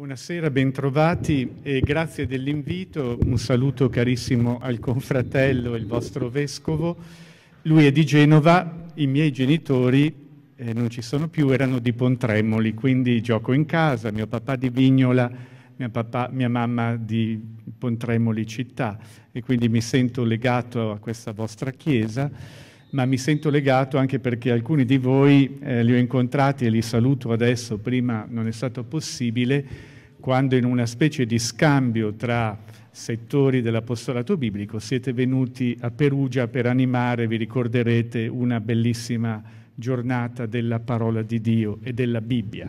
Buonasera, bentrovati e grazie dell'invito. Un saluto carissimo al confratello, il vostro vescovo. Lui è di Genova, i miei genitori eh, non ci sono più, erano di Pontremoli, quindi gioco in casa, mio papà di Vignola, mia, papà, mia mamma di Pontremoli città e quindi mi sento legato a questa vostra chiesa ma mi sento legato anche perché alcuni di voi eh, li ho incontrati e li saluto adesso, prima non è stato possibile, quando in una specie di scambio tra settori dell'apostolato biblico siete venuti a Perugia per animare, vi ricorderete, una bellissima giornata della parola di Dio e della Bibbia.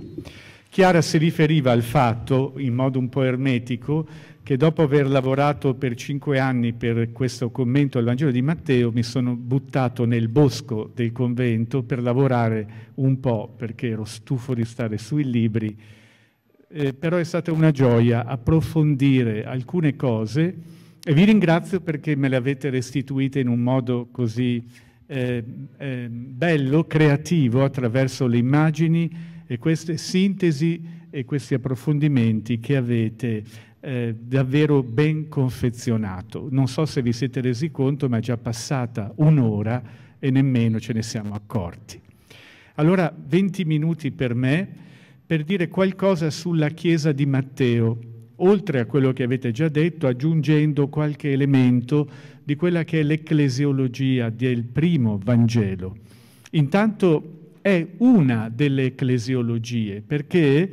Chiara si riferiva al fatto, in modo un po' ermetico, che dopo aver lavorato per cinque anni per questo commento al Vangelo di Matteo mi sono buttato nel bosco del convento per lavorare un po', perché ero stufo di stare sui libri, eh, però è stata una gioia approfondire alcune cose e vi ringrazio perché me le avete restituite in un modo così eh, eh, bello, creativo, attraverso le immagini, e queste sintesi e questi approfondimenti che avete eh, davvero ben confezionato. Non so se vi siete resi conto, ma è già passata un'ora e nemmeno ce ne siamo accorti. Allora, 20 minuti per me per dire qualcosa sulla Chiesa di Matteo, oltre a quello che avete già detto, aggiungendo qualche elemento di quella che è l'ecclesiologia del primo Vangelo. Intanto è una delle ecclesiologie, perché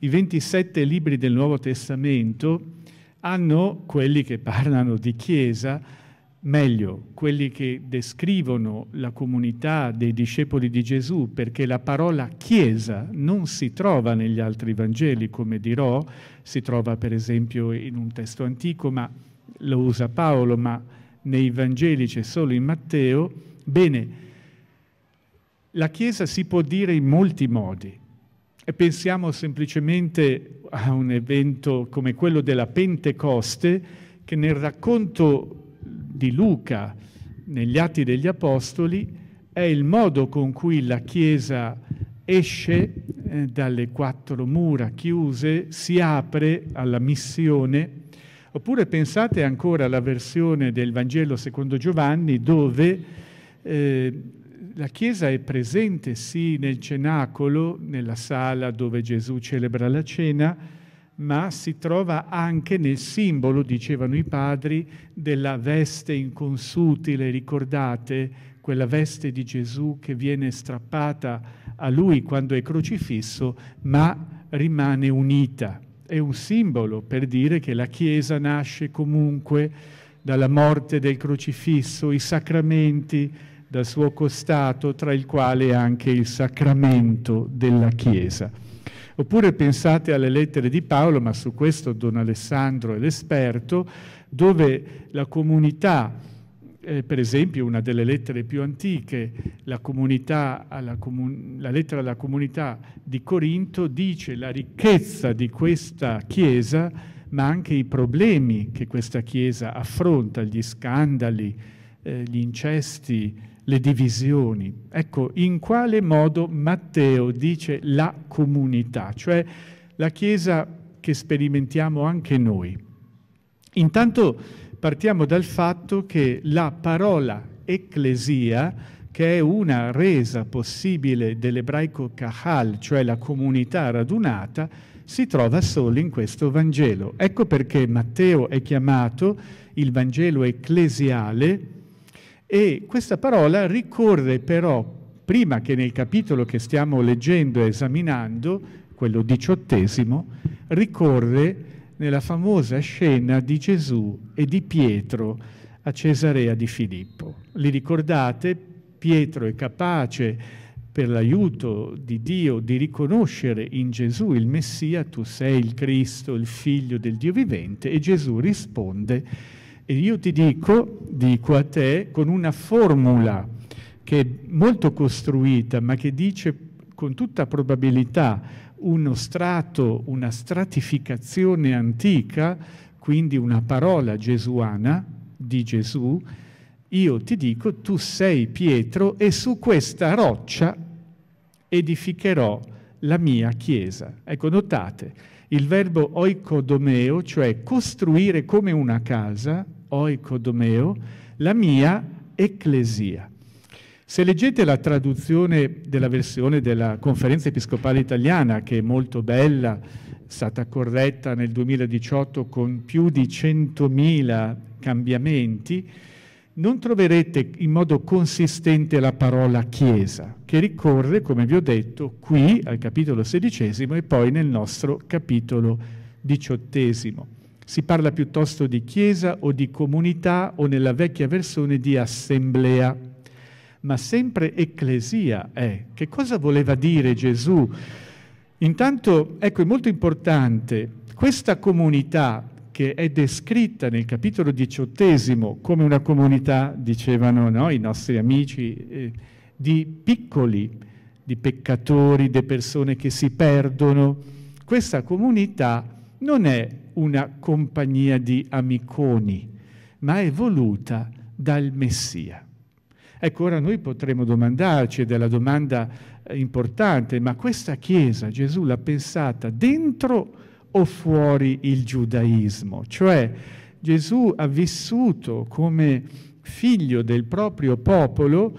i 27 libri del Nuovo Testamento hanno quelli che parlano di Chiesa, meglio, quelli che descrivono la comunità dei discepoli di Gesù, perché la parola Chiesa non si trova negli altri Vangeli, come dirò, si trova per esempio in un testo antico, ma lo usa Paolo, ma nei Vangeli c'è solo in Matteo. Bene, la Chiesa si può dire in molti modi e pensiamo semplicemente a un evento come quello della Pentecoste che nel racconto di Luca, negli Atti degli Apostoli, è il modo con cui la Chiesa esce eh, dalle quattro mura chiuse, si apre alla missione. Oppure pensate ancora alla versione del Vangelo secondo Giovanni dove eh, la Chiesa è presente sì nel cenacolo, nella sala dove Gesù celebra la cena, ma si trova anche nel simbolo, dicevano i padri, della veste inconsutile, ricordate, quella veste di Gesù che viene strappata a lui quando è crocifisso, ma rimane unita. È un simbolo per dire che la Chiesa nasce comunque dalla morte del crocifisso, i sacramenti, dal suo costato, tra il quale anche il sacramento della Chiesa. Oppure pensate alle lettere di Paolo, ma su questo Don Alessandro è l'esperto, dove la comunità, eh, per esempio una delle lettere più antiche, la, comun la lettera alla comunità di Corinto, dice la ricchezza di questa Chiesa, ma anche i problemi che questa Chiesa affronta, gli scandali, eh, gli incesti, le divisioni. Ecco, in quale modo Matteo dice la comunità, cioè la Chiesa che sperimentiamo anche noi. Intanto partiamo dal fatto che la parola ecclesia, che è una resa possibile dell'ebraico kahal, cioè la comunità radunata, si trova solo in questo Vangelo. Ecco perché Matteo è chiamato il Vangelo ecclesiale, e questa parola ricorre però, prima che nel capitolo che stiamo leggendo e esaminando, quello diciottesimo, ricorre nella famosa scena di Gesù e di Pietro a Cesarea di Filippo. Li ricordate? Pietro è capace per l'aiuto di Dio di riconoscere in Gesù il Messia, tu sei il Cristo, il figlio del Dio vivente, e Gesù risponde e io ti dico, dico a te, con una formula che è molto costruita, ma che dice con tutta probabilità uno strato, una stratificazione antica, quindi una parola gesuana di Gesù, io ti dico, tu sei Pietro e su questa roccia edificherò la mia chiesa. Ecco, notate, il verbo oicodomeo, cioè costruire come una casa, oicodomeo, la mia ecclesia. Se leggete la traduzione della versione della Conferenza Episcopale Italiana, che è molto bella, è stata corretta nel 2018 con più di 100.000 cambiamenti, non troverete in modo consistente la parola Chiesa, che ricorre, come vi ho detto, qui al capitolo sedicesimo e poi nel nostro capitolo diciottesimo. Si parla piuttosto di chiesa o di comunità o nella vecchia versione di assemblea. Ma sempre ecclesia è. Che cosa voleva dire Gesù? Intanto, ecco, è molto importante, questa comunità che è descritta nel capitolo diciottesimo come una comunità, dicevano no, i nostri amici, eh, di piccoli, di peccatori, di persone che si perdono, questa comunità non è una compagnia di amiconi, ma è voluta dal Messia. Ecco, ora noi potremmo domandarci, ed è la domanda eh, importante, ma questa Chiesa Gesù l'ha pensata dentro o fuori il giudaismo? Cioè Gesù ha vissuto come figlio del proprio popolo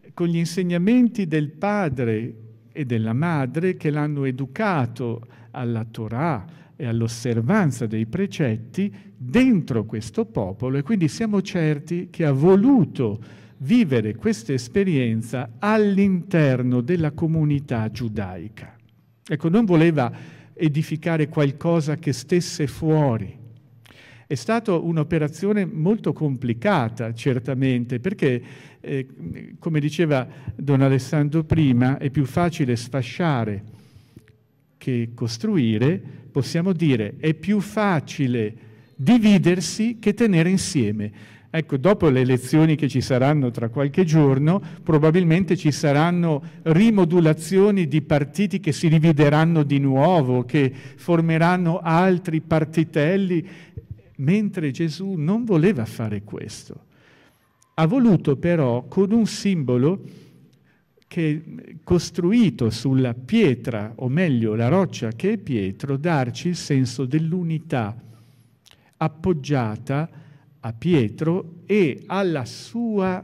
eh, con gli insegnamenti del padre e della madre che l'hanno educato alla Torah, e all'osservanza dei precetti dentro questo popolo e quindi siamo certi che ha voluto vivere questa esperienza all'interno della comunità giudaica. Ecco, non voleva edificare qualcosa che stesse fuori. È stata un'operazione molto complicata, certamente, perché, eh, come diceva Don Alessandro prima, è più facile sfasciare che costruire, possiamo dire è più facile dividersi che tenere insieme. Ecco, dopo le elezioni che ci saranno tra qualche giorno, probabilmente ci saranno rimodulazioni di partiti che si divideranno di nuovo, che formeranno altri partitelli, mentre Gesù non voleva fare questo. Ha voluto però con un simbolo che costruito sulla pietra, o meglio la roccia che è Pietro, darci il senso dell'unità appoggiata a Pietro e alla sua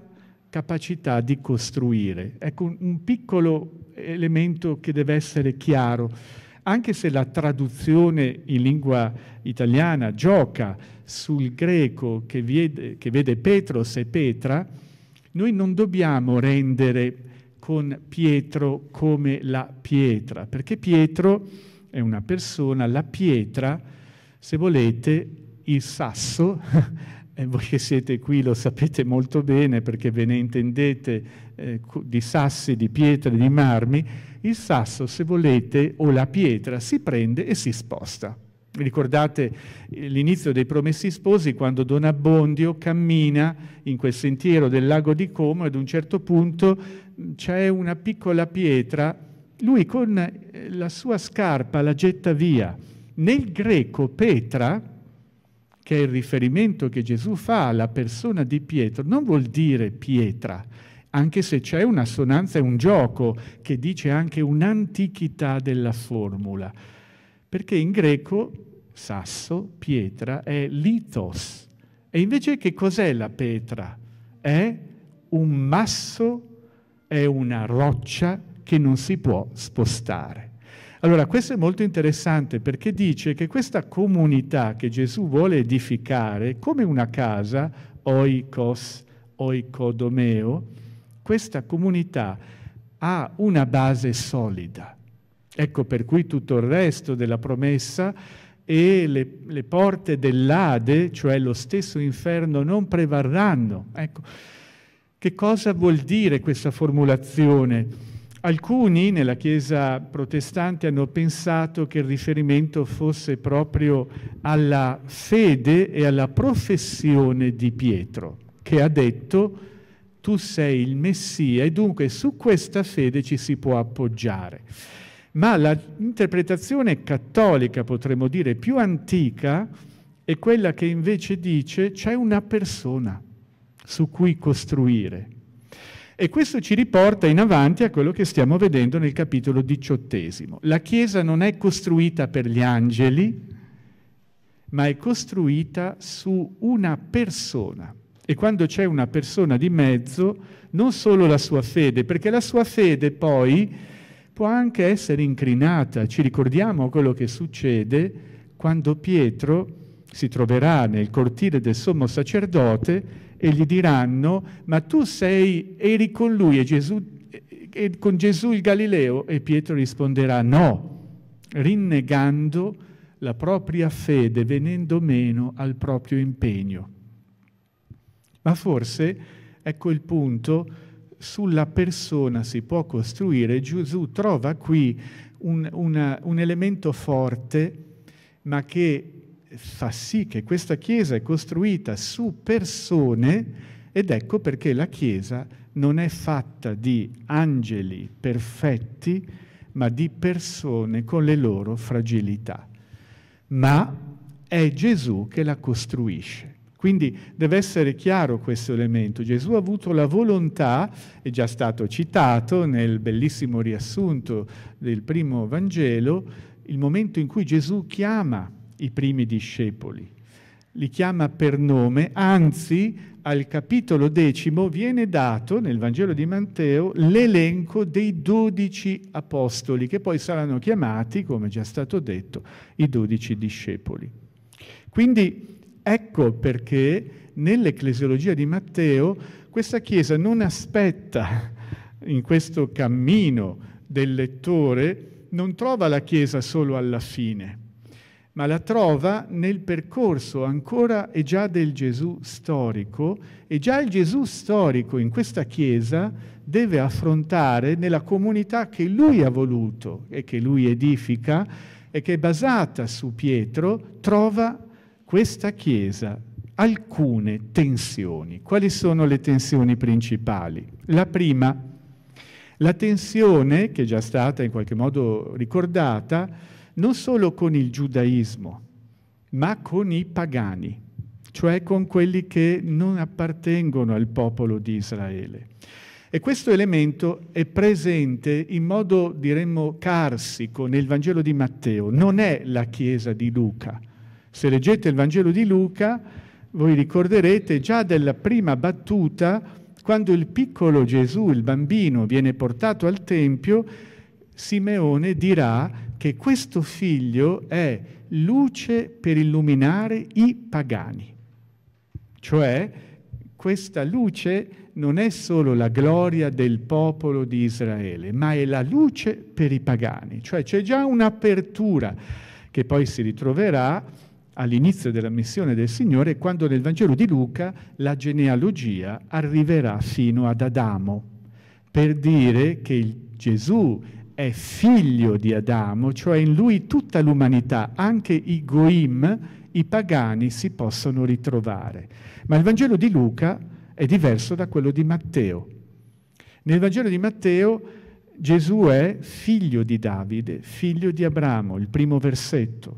capacità di costruire. Ecco un, piccolo elemento che deve essere chiaro, anche se la traduzione in lingua italiana gioca sul greco che vede, che vede Petros e Petra, noi non dobbiamo rendere con Pietro come la pietra, perché Pietro è una persona, la pietra, se volete, il sasso, e voi che siete qui lo sapete molto bene perché ve ne intendete eh, di sassi, di pietre, di marmi, il sasso, se volete, o la pietra si prende e si sposta. ricordate eh, l'inizio dei Promessi Sposi quando Don Abbondio cammina in quel sentiero del lago di Como ad un certo punto c'è una piccola pietra, lui con eh, la sua scarpa la getta via. Nel greco Petra, che è il riferimento che Gesù fa alla persona di Pietro, non vuol dire pietra, anche se c'è un'assonanza e un gioco che dice anche un'antichità della formula, perché in greco sasso, pietra, è litos. E invece che cos'è la pietra? È un masso è una roccia che non si può spostare. Allora, questo è molto interessante perché dice che questa comunità che Gesù vuole edificare, come una casa, oikos, oikodomeo, questa comunità ha una base solida. Ecco per cui tutto il resto della promessa e le, le porte dell'Ade, cioè lo stesso inferno, non prevarranno. Ecco. Che cosa vuol dire questa formulazione? Alcuni nella Chiesa protestante hanno pensato che il riferimento fosse proprio alla fede e alla professione di Pietro, che ha detto tu sei il Messia e dunque su questa fede ci si può appoggiare. Ma l'interpretazione cattolica, potremmo dire più antica, è quella che invece dice c'è una persona su cui costruire. E questo ci riporta in avanti a quello che stiamo vedendo nel capitolo diciottesimo. La Chiesa non è costruita per gli angeli, ma è costruita su una persona. E quando c'è una persona di mezzo, non solo la sua fede, perché la sua fede poi può anche essere incrinata. Ci ricordiamo quello che succede quando Pietro si troverà nel cortile del sommo sacerdote e gli diranno, ma tu sei, eri con lui e, Gesù, e con Gesù il Galileo? E Pietro risponderà no, rinnegando la propria fede, venendo meno al proprio impegno. Ma forse, ecco il punto, sulla persona si può costruire, Gesù trova qui un, una, un elemento forte, ma che fa sì che questa Chiesa è costruita su persone ed ecco perché la Chiesa non è fatta di angeli perfetti, ma di persone con le loro fragilità. Ma è Gesù che la costruisce. Quindi deve essere chiaro questo elemento. Gesù ha avuto la volontà, è già stato citato nel bellissimo riassunto del primo Vangelo, il momento in cui Gesù chiama i primi discepoli. Li chiama per nome, anzi al capitolo decimo viene dato nel Vangelo di Matteo l'elenco dei dodici apostoli, che poi saranno chiamati, come già stato detto, i dodici discepoli. Quindi ecco perché nell'ecclesiologia di Matteo questa Chiesa non aspetta in questo cammino del lettore, non trova la Chiesa solo alla fine, ma la trova nel percorso ancora e già del Gesù storico e già il Gesù storico in questa Chiesa deve affrontare nella comunità che lui ha voluto e che lui edifica e che è basata su Pietro, trova questa Chiesa alcune tensioni. Quali sono le tensioni principali? La prima, la tensione, che è già stata in qualche modo ricordata, non solo con il giudaismo, ma con i pagani, cioè con quelli che non appartengono al popolo di Israele. E questo elemento è presente in modo, diremmo, carsico nel Vangelo di Matteo, non è la Chiesa di Luca. Se leggete il Vangelo di Luca, voi ricorderete già della prima battuta, quando il piccolo Gesù, il bambino, viene portato al Tempio, Simeone dirà che questo figlio è luce per illuminare i pagani. Cioè, questa luce non è solo la gloria del popolo di Israele, ma è la luce per i pagani. Cioè c'è già un'apertura che poi si ritroverà all'inizio della missione del Signore, quando nel Vangelo di Luca la genealogia arriverà fino ad Adamo, per dire che Gesù è figlio di Adamo, cioè in lui tutta l'umanità, anche i goim, i pagani, si possono ritrovare. Ma il Vangelo di Luca è diverso da quello di Matteo. Nel Vangelo di Matteo Gesù è figlio di Davide, figlio di Abramo, il primo versetto,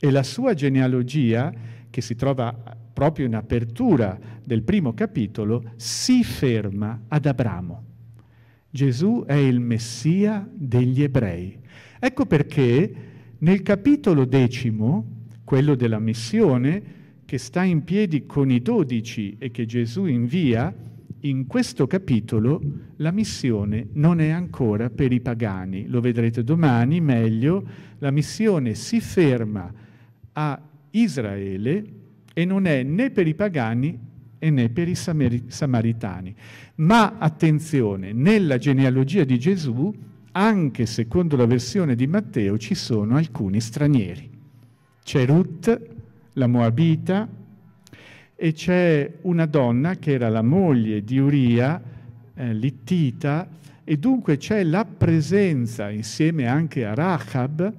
e la sua genealogia, che si trova proprio in apertura del primo capitolo, si ferma ad Abramo. Gesù è il Messia degli ebrei. Ecco perché nel capitolo decimo, quello della missione, che sta in piedi con i dodici e che Gesù invia, in questo capitolo la missione non è ancora per i pagani, lo vedrete domani meglio, la missione si ferma a Israele e non è né per i pagani e né per i samaritani. Ma attenzione, nella genealogia di Gesù, anche secondo la versione di Matteo, ci sono alcuni stranieri. C'è Ruth, la Moabita, e c'è una donna che era la moglie di Uria, eh, Littita, e dunque c'è la presenza, insieme anche a Rahab,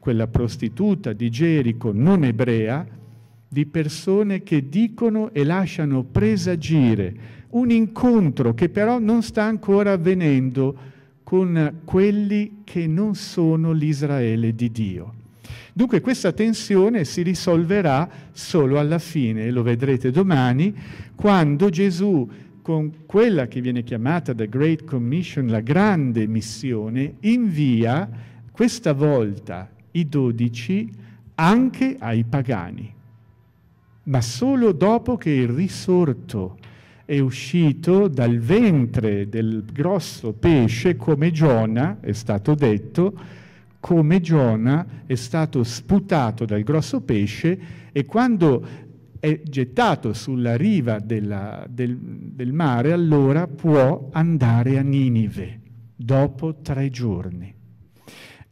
quella prostituta di Gerico non ebrea, di persone che dicono e lasciano presagire un incontro che però non sta ancora avvenendo con quelli che non sono l'Israele di Dio. Dunque questa tensione si risolverà solo alla fine, lo vedrete domani, quando Gesù con quella che viene chiamata The Great Commission, la grande missione, invia questa volta i dodici anche ai pagani ma solo dopo che il risorto è uscito dal ventre del grosso pesce come Giona, è stato detto, come Giona è stato sputato dal grosso pesce e quando è gettato sulla riva della, del, del mare, allora può andare a Ninive dopo tre giorni.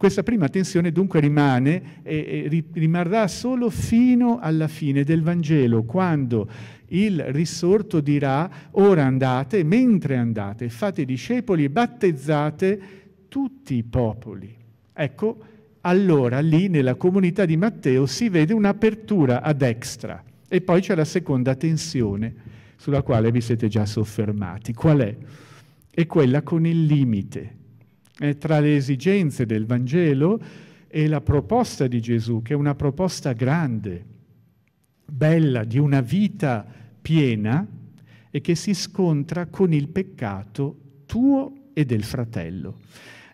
Questa prima tensione dunque rimane e, e rimarrà solo fino alla fine del Vangelo, quando il risorto dirà ora andate, mentre andate, fate discepoli e battezzate tutti i popoli. Ecco, allora lì nella comunità di Matteo si vede un'apertura a destra e poi c'è la seconda tensione sulla quale vi siete già soffermati. Qual è? È quella con il limite eh, tra le esigenze del Vangelo e la proposta di Gesù, che è una proposta grande, bella, di una vita piena e che si scontra con il peccato tuo e del fratello.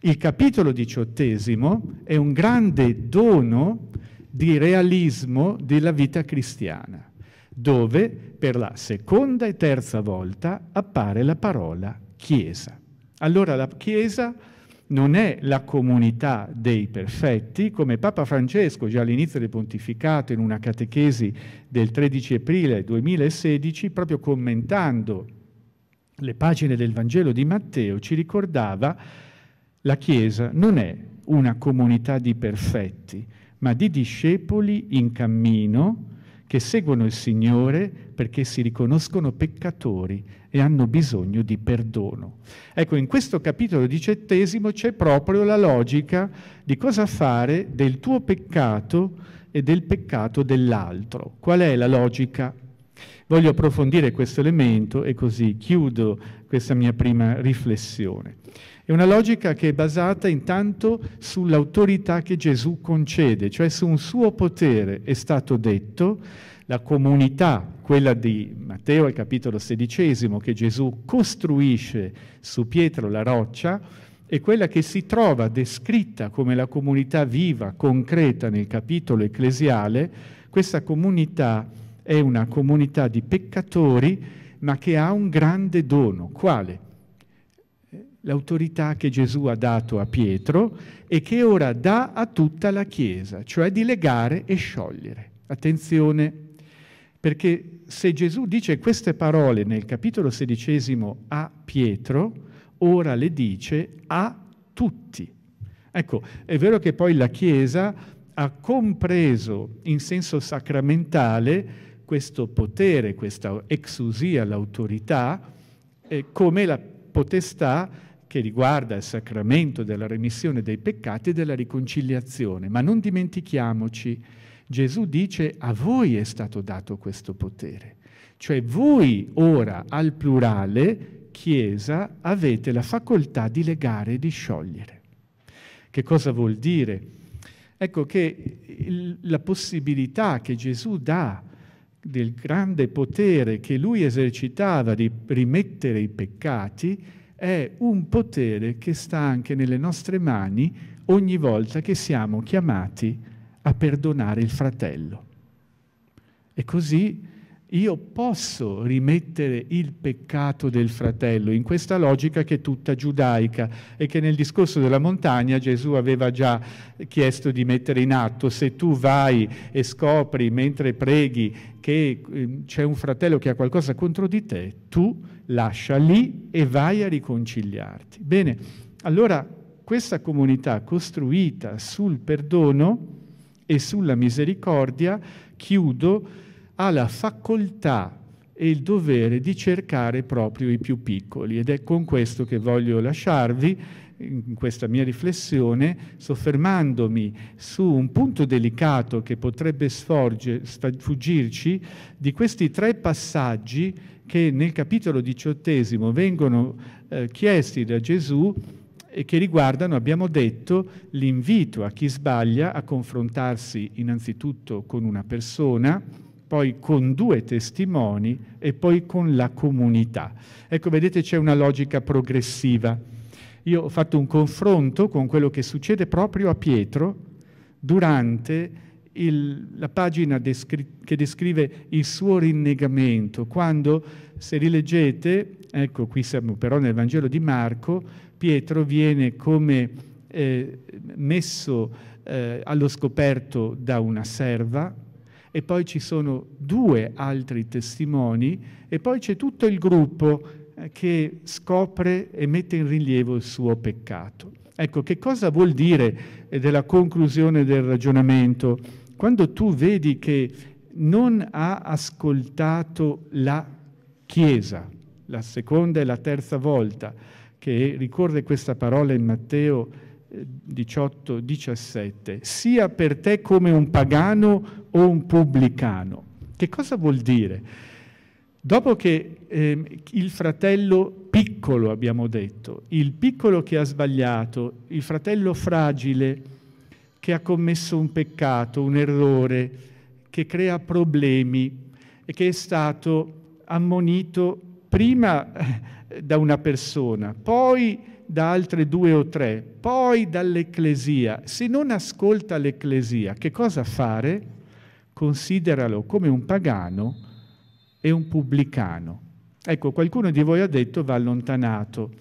Il capitolo diciottesimo è un grande dono di realismo della vita cristiana, dove per la seconda e terza volta appare la parola Chiesa. Allora la Chiesa non è la comunità dei perfetti, come Papa Francesco già all'inizio del pontificato in una catechesi del 13 aprile 2016, proprio commentando le pagine del Vangelo di Matteo, ci ricordava la Chiesa non è una comunità di perfetti, ma di discepoli in cammino che seguono il Signore perché si riconoscono peccatori e hanno bisogno di perdono. Ecco, in questo capitolo diciottesimo c'è proprio la logica di cosa fare del tuo peccato e del peccato dell'altro. Qual è la logica? Voglio approfondire questo elemento e così chiudo questa mia prima riflessione. È una logica che è basata intanto sull'autorità che Gesù concede, cioè su un suo potere, è stato detto, la comunità, quella di Matteo al capitolo sedicesimo, che Gesù costruisce su Pietro la roccia, e quella che si trova descritta come la comunità viva, concreta nel capitolo ecclesiale. Questa comunità è una comunità di peccatori, ma che ha un grande dono. Quale? l'autorità che Gesù ha dato a Pietro e che ora dà a tutta la Chiesa, cioè di legare e sciogliere. Attenzione perché se Gesù dice queste parole nel capitolo sedicesimo a Pietro, ora le dice a tutti. Ecco, è vero che poi la Chiesa ha compreso in senso sacramentale questo potere, questa exusia, l'autorità, eh, come la potestà che riguarda il sacramento della remissione dei peccati e della riconciliazione. Ma non dimentichiamoci Gesù dice a voi è stato dato questo potere, cioè voi ora al plurale, Chiesa, avete la facoltà di legare e di sciogliere. Che cosa vuol dire? Ecco che il, la possibilità che Gesù dà del grande potere che lui esercitava di rimettere i peccati è un potere che sta anche nelle nostre mani ogni volta che siamo chiamati a a perdonare il fratello. E così io posso rimettere il peccato del fratello in questa logica che è tutta giudaica e che nel discorso della montagna Gesù aveva già chiesto di mettere in atto. Se tu vai e scopri mentre preghi che ehm, c'è un fratello che ha qualcosa contro di te, tu lascia lì e vai a riconciliarti. Bene, allora questa comunità costruita sul perdono e sulla misericordia, chiudo, ha la facoltà e il dovere di cercare proprio i più piccoli. Ed è con questo che voglio lasciarvi in questa mia riflessione, soffermandomi su un punto delicato che potrebbe sforge, sfuggirci di questi tre passaggi che nel capitolo diciottesimo vengono eh, chiesti da Gesù e che riguardano, abbiamo detto, l'invito a chi sbaglia a confrontarsi innanzitutto con una persona, poi con due testimoni e poi con la comunità. Ecco, vedete c'è una logica progressiva. Io ho fatto un confronto con quello che succede proprio a Pietro durante il, la pagina descri che descrive il suo rinnegamento, quando, se rileggete, ecco qui siamo però nel Vangelo di Marco, Pietro viene come eh, messo eh, allo scoperto da una serva, e poi ci sono due altri testimoni, e poi c'è tutto il gruppo eh, che scopre e mette in rilievo il suo peccato. Ecco, che cosa vuol dire eh, della conclusione del ragionamento? Quando tu vedi che non ha ascoltato la Chiesa, la seconda e la terza volta che ricorre questa parola in Matteo 18, eh, 17, sia per te come un pagano o un pubblicano. Che cosa vuol dire? Dopo che eh, il fratello piccolo, abbiamo detto, il piccolo che ha sbagliato, il fratello fragile che ha commesso un peccato, un errore, che crea problemi e che è stato ammonito prima eh, da una persona, poi da altre due o tre, poi dall'ecclesia. Se non ascolta l'ecclesia, che cosa fare? Consideralo come un pagano e un pubblicano. Ecco, qualcuno di voi ha detto va allontanato.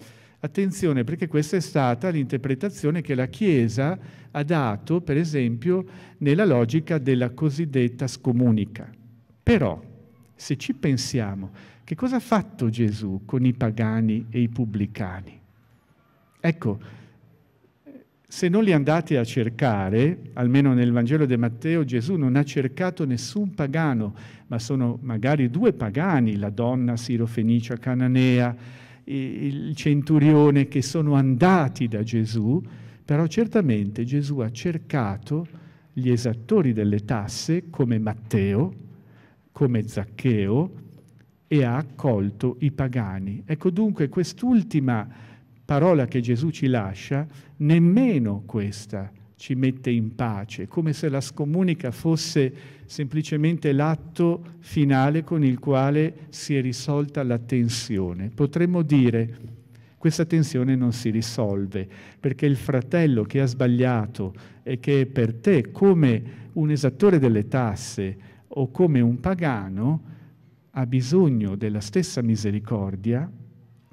Attenzione perché questa è stata l'interpretazione che la Chiesa ha dato, per esempio, nella logica della cosiddetta scomunica. Però, se ci pensiamo, che cosa ha fatto Gesù con i pagani e i pubblicani? Ecco, se non li andate a cercare, almeno nel Vangelo di Matteo, Gesù non ha cercato nessun pagano, ma sono magari due pagani, la donna sirofenicia cananea, il centurione, che sono andati da Gesù, però certamente Gesù ha cercato gli esattori delle tasse come Matteo, come Zaccheo e ha accolto i pagani. Ecco dunque quest'ultima parola che Gesù ci lascia, nemmeno questa ci mette in pace, come se la scomunica fosse semplicemente l'atto finale con il quale si è risolta la tensione. Potremmo dire questa tensione non si risolve, perché il fratello che ha sbagliato e che è per te come un esattore delle tasse o come un pagano ha bisogno della stessa misericordia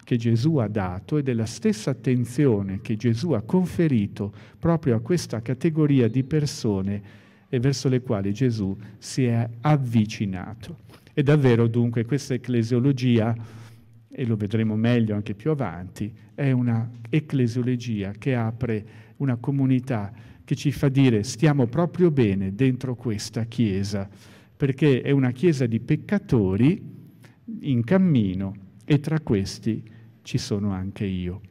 che Gesù ha dato e della stessa attenzione che Gesù ha conferito proprio a questa categoria di persone e verso le quali Gesù si è avvicinato. E davvero dunque questa ecclesiologia, e lo vedremo meglio anche più avanti, è una ecclesiologia che apre una comunità che ci fa dire stiamo proprio bene dentro questa Chiesa, perché è una Chiesa di peccatori in cammino e tra questi ci sono anche io.